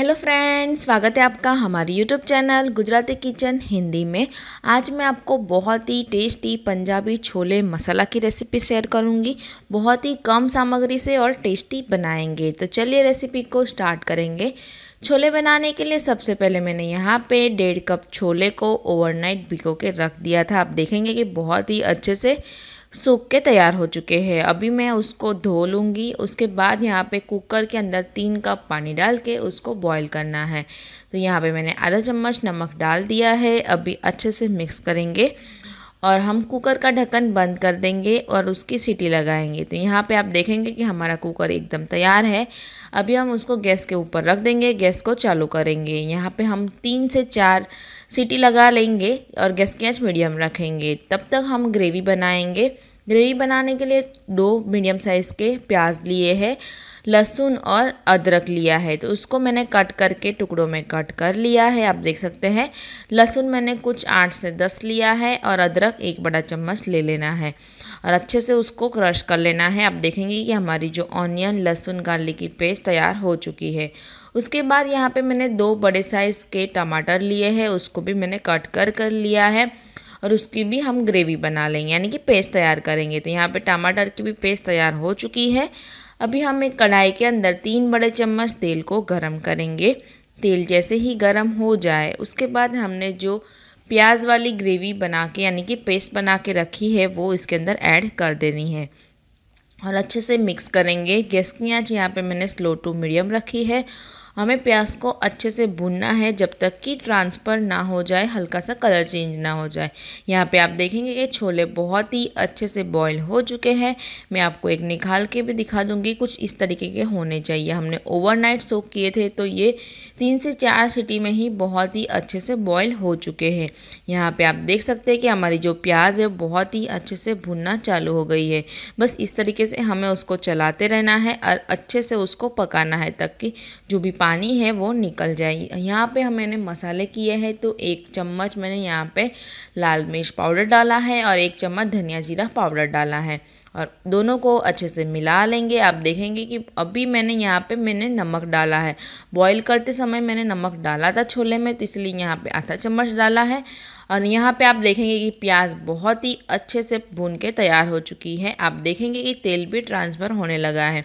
hello friends स्वागत है आपका हमारे YouTube channel Gujarati kitchen Hindi में आज मैं आपको बहुत ही टेस्टी पंजाबी छोले मसाला की रेसिपी शेयर करूंगी बहुत ही कम सामग्री से और टेस्टी बनाएंगे तो चलिए रेसिपी को स्टार्ट करेंगे छोले बनाने के लिए सबसे पहले मैंने यहाँ पे डेढ़ कप छोले को ओवरनाइट भिगो के रख दिया था आप देखेंगे कि बहुत ही अच्छे से सूख के तैयार हो चुके हैं अभी मैं उसको धो लूँगी उसके बाद यहाँ पे कुकर के अंदर तीन कप पानी डाल के उसको बॉईल करना है तो यहाँ पे मैंने आधा चम्मच नमक डाल दिया है अभी अच्छे से मिक्स करेंगे और हम कुकर का ढक्कन बंद कर देंगे और उसकी सीटी लगाएंगे तो यहाँ पे आप देखेंगे कि हमारा कुकर एकदम तैयार है अभी हम उसको गैस के ऊपर रख देंगे गैस को चालू करेंगे यहाँ पे हम तीन से चार सीटी लगा लेंगे और गैस की आँच मीडियम रखेंगे तब तक हम ग्रेवी बनाएंगे ग्रेवी बनाने के लिए दो मीडियम साइज़ के प्याज लिए हैं लहसुन और अदरक लिया है तो उसको मैंने कट करके टुकड़ों में कट कर लिया है आप देख सकते हैं लहसुन मैंने कुछ आठ से दस लिया है और अदरक एक बड़ा चम्मच ले लेना है और अच्छे से उसको क्रश कर लेना है आप देखेंगे कि हमारी जो ऑनियन लहसुन गार्लिक की पेस्ट तैयार हो चुकी है उसके बाद यहाँ पे मैंने दो बड़े साइज़ के टमाटर लिए हैं उसको भी मैंने कट कर कर लिया है और उसकी भी हम ग्रेवी बना लेंगे यानी कि पेस्ट तैयार करेंगे तो यहाँ पे टमाटर की भी पेस्ट तैयार हो चुकी है अभी हम एक कढ़ाई के अंदर तीन बड़े चम्मच तेल को गर्म करेंगे तेल जैसे ही गर्म हो जाए उसके बाद हमने जो प्याज वाली ग्रेवी बना के यानी कि पेस्ट बना के रखी है वो इसके अंदर ऐड कर देनी है और अच्छे से मिक्स करेंगे गैस की आँच यहाँ पे मैंने स्लो टू मीडियम रखी है हमें प्याज को अच्छे से भुनना है जब तक कि ट्रांसफ़र ना हो जाए हल्का सा कलर चेंज ना हो जाए यहाँ पे आप देखेंगे कि छोले बहुत ही अच्छे से बॉईल हो चुके हैं मैं आपको एक निकाल के भी दिखा दूँगी कुछ इस तरीके के होने चाहिए हमने ओवरनाइट सोक किए थे तो ये तीन से चार सिटी में ही बहुत ही अच्छे से बॉयल हो चुके हैं यहाँ पर आप देख सकते हैं कि हमारी जो प्याज है बहुत ही अच्छे से भुनना चालू हो गई है बस इस तरीके से हमें उसको चलाते रहना है और अच्छे से उसको पकाना है तक कि जो भी पानी है वो निकल जाए यहाँ पे हम मैंने मसाले किए हैं तो एक चम्मच मैंने यहाँ पे लाल मिर्च पाउडर डाला है और एक चम्मच धनिया जीरा पाउडर डाला है और दोनों को अच्छे से मिला लेंगे आप देखेंगे कि अभी मैंने यहाँ पे मैंने नमक डाला है बॉईल करते समय मैंने नमक डाला था छोले में तो इसलिए यहाँ पे आधा चम्मच डाला है और यहाँ पे आप देखेंगे कि प्याज बहुत ही अच्छे से भून के तैयार हो चुकी है आप देखेंगे कि तेल भी ट्रांसफ़र होने लगा है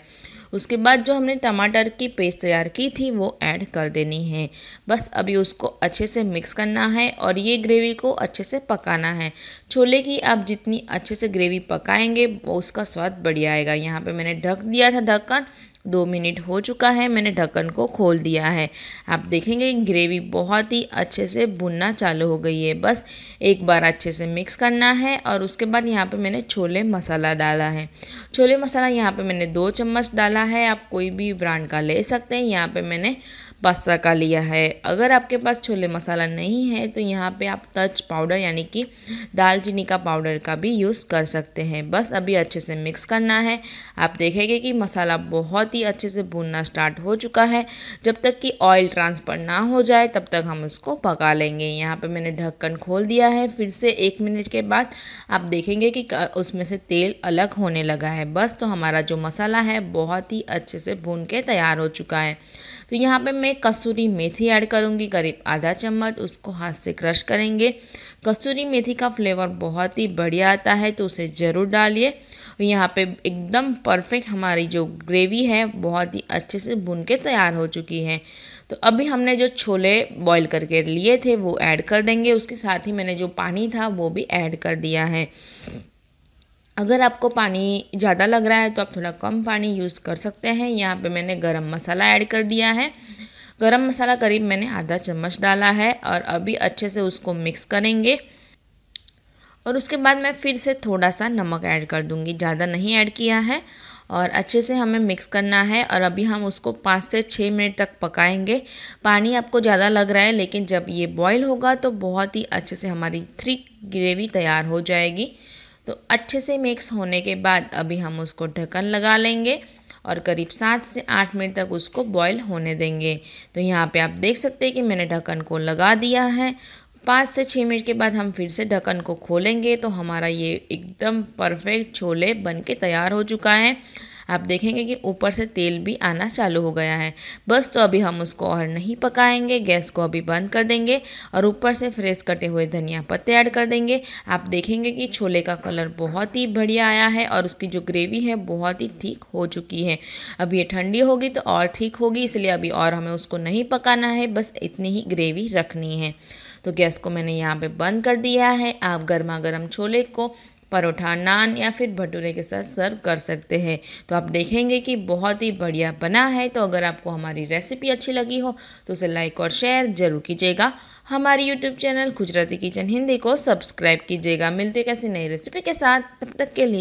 उसके बाद जो हमने टमाटर की पेस्ट तैयार की थी वो ऐड कर देनी है बस अभी उसको अच्छे से मिक्स करना है और ये ग्रेवी को अच्छे से पकाना है छोले की आप जितनी अच्छे से ग्रेवी पकाएंगे वो उसका स्वाद बढ़िया आएगा यहाँ पे मैंने ढक दिया था ढक्कन दो मिनट हो चुका है मैंने ढक्कन को खोल दिया है आप देखेंगे ग्रेवी बहुत ही अच्छे से भुनना चालू हो गई है बस एक बार अच्छे से मिक्स करना है और उसके बाद यहाँ पे मैंने छोले मसाला डाला है छोले मसाला यहाँ पे मैंने दो चम्मच डाला है आप कोई भी ब्रांड का ले सकते हैं यहाँ पे मैंने पास्ता का लिया है अगर आपके पास छोले मसाला नहीं है तो यहाँ पे आप तच पाउडर यानी कि दालचीनी का पाउडर का भी यूज़ कर सकते हैं बस अभी अच्छे से मिक्स करना है आप देखेंगे कि मसाला बहुत ही अच्छे से भूनना स्टार्ट हो चुका है जब तक कि ऑयल ट्रांसफ़र ना हो जाए तब तक हम उसको पका लेंगे यहाँ पर मैंने ढक्कन खोल दिया है फिर से एक मिनट के बाद आप देखेंगे कि उसमें से तेल अलग होने लगा है बस तो हमारा जो मसाला है बहुत ही अच्छे से भून के तैयार हो चुका है तो यहाँ पे मैं एक कसूरी मेथी ऐड करूँगी करीब आधा चम्मच उसको हाथ से क्रश करेंगे कसूरी मेथी का फ्लेवर बहुत ही बढ़िया आता है तो उसे ज़रूर डालिए यहाँ पे एकदम परफेक्ट हमारी जो ग्रेवी है बहुत ही अच्छे से भुन के तैयार हो चुकी है तो अभी हमने जो छोले बॉईल करके लिए थे वो ऐड कर देंगे उसके साथ ही मैंने जो पानी था वो भी ऐड कर दिया है अगर आपको पानी ज़्यादा लग रहा है तो आप थोड़ा कम पानी यूज़ कर सकते हैं यहाँ पे मैंने गरम मसाला ऐड कर दिया है गरम मसाला करीब मैंने आधा चम्मच डाला है और अभी अच्छे से उसको मिक्स करेंगे और उसके बाद मैं फिर से थोड़ा सा नमक ऐड कर दूंगी ज़्यादा नहीं ऐड किया है और अच्छे से हमें मिक्स करना है और अभी हम उसको पाँच से छः मिनट तक पकाएंगे पानी आपको ज़्यादा लग रहा है लेकिन जब ये बॉईल होगा तो बहुत ही अच्छे से हमारी थ्री ग्रेवी तैयार हो जाएगी तो अच्छे से मिक्स होने के बाद अभी हम उसको ढक्कन लगा लेंगे और करीब सात से आठ मिनट तक उसको बॉईल होने देंगे तो यहाँ पे आप देख सकते हैं कि मैंने ढक्कन को लगा दिया है पाँच से छः मिनट के बाद हम फिर से ढक्कन को खोलेंगे तो हमारा ये एकदम परफेक्ट छोले बन के तैयार हो चुका है आप देखेंगे कि ऊपर से तेल भी आना चालू हो गया है बस तो अभी हम उसको और नहीं पकाएंगे गैस को अभी बंद कर देंगे और ऊपर से फ्रेश कटे हुए धनिया पत्ते ऐड कर देंगे आप देखेंगे कि छोले का कलर बहुत ही बढ़िया आया है और उसकी जो ग्रेवी है बहुत ही ठीक हो चुकी है अब ये ठंडी होगी तो और ठीक होगी इसलिए अभी और हमें उसको नहीं पकाना है बस इतनी ही ग्रेवी रखनी है तो गैस को मैंने यहाँ पे बंद कर दिया है आप गर्मा गर्म छोले को परोठा नान या फिर भटूरे के साथ सर्व कर सकते हैं तो आप देखेंगे कि बहुत ही बढ़िया बना है तो अगर आपको हमारी रेसिपी अच्छी लगी हो तो उसे लाइक और शेयर जरूर कीजिएगा हमारे YouTube channel Gujarati kitchen Hindi को सब्सक्राइब कीजिएगा मिलते कैसी नई रेसिपी के साथ तब तक के लिए